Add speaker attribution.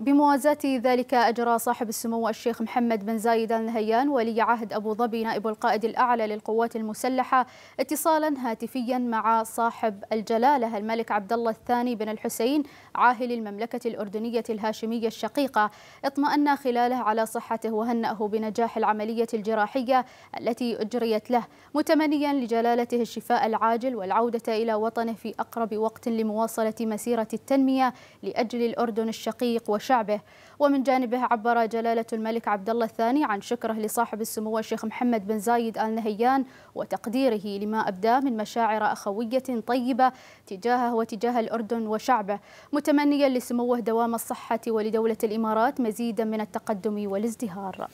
Speaker 1: بموازاة ذلك أجرى صاحب السمو الشيخ محمد بن زايد الهيان ولي عهد أبو ظبي نائب القائد الأعلى للقوات المسلحة اتصالا هاتفيا مع صاحب الجلالة الملك عبد الله الثاني بن الحسين عاهل المملكة الأردنية الهاشمية الشقيقة اطمأن خلاله على صحته وهنأه بنجاح العملية الجراحية التي أجريت له متمنيا لجلالته الشفاء العاجل والعودة إلى وطنه في أقرب وقت لمواصلة مسيرة التنمية لأجل الأردن الشقيقة الرقيق وشعبه ومن جانبه عبر جلالة الملك عبد الله الثاني عن شكره لصاحب السمو الشيخ محمد بن زايد آل نهيان وتقديره لما أبداه من مشاعر أخوية طيبة تجاهه وتجاه الأردن وشعبه متمنيا لسموه دوام الصحة ولدولة الإمارات مزيدا من التقدم والازدهار